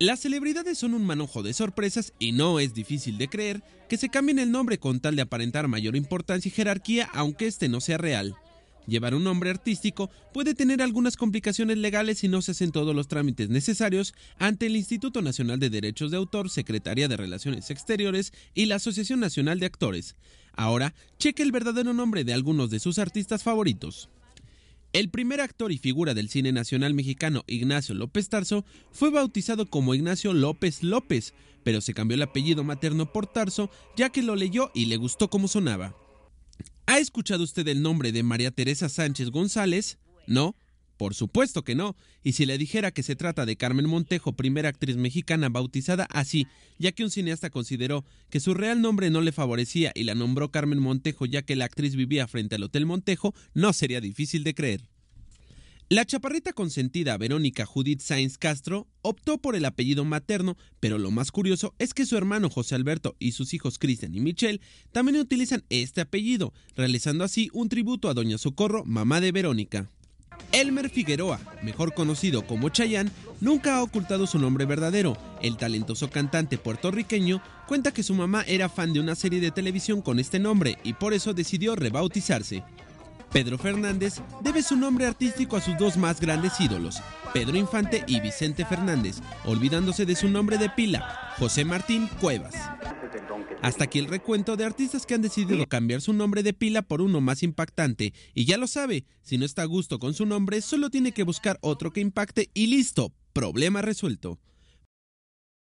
Las celebridades son un manojo de sorpresas y no es difícil de creer que se cambien el nombre con tal de aparentar mayor importancia y jerarquía aunque este no sea real. Llevar un nombre artístico puede tener algunas complicaciones legales si no se hacen todos los trámites necesarios ante el Instituto Nacional de Derechos de Autor, Secretaría de Relaciones Exteriores y la Asociación Nacional de Actores. Ahora, cheque el verdadero nombre de algunos de sus artistas favoritos. El primer actor y figura del cine nacional mexicano Ignacio López Tarso fue bautizado como Ignacio López López, pero se cambió el apellido materno por Tarso ya que lo leyó y le gustó como sonaba. ¿Ha escuchado usted el nombre de María Teresa Sánchez González? No, por supuesto que no. Y si le dijera que se trata de Carmen Montejo, primera actriz mexicana bautizada así, ya que un cineasta consideró que su real nombre no le favorecía y la nombró Carmen Montejo ya que la actriz vivía frente al Hotel Montejo, no sería difícil de creer. La chaparrita consentida Verónica Judith Sainz Castro optó por el apellido materno, pero lo más curioso es que su hermano José Alberto y sus hijos Cristian y Michelle también utilizan este apellido, realizando así un tributo a Doña Socorro, mamá de Verónica. Elmer Figueroa, mejor conocido como Chayanne, nunca ha ocultado su nombre verdadero. El talentoso cantante puertorriqueño cuenta que su mamá era fan de una serie de televisión con este nombre y por eso decidió rebautizarse. Pedro Fernández debe su nombre artístico a sus dos más grandes ídolos, Pedro Infante y Vicente Fernández, olvidándose de su nombre de pila, José Martín Cuevas. Hasta aquí el recuento de artistas que han decidido cambiar su nombre de pila por uno más impactante. Y ya lo sabe, si no está a gusto con su nombre, solo tiene que buscar otro que impacte y listo, problema resuelto.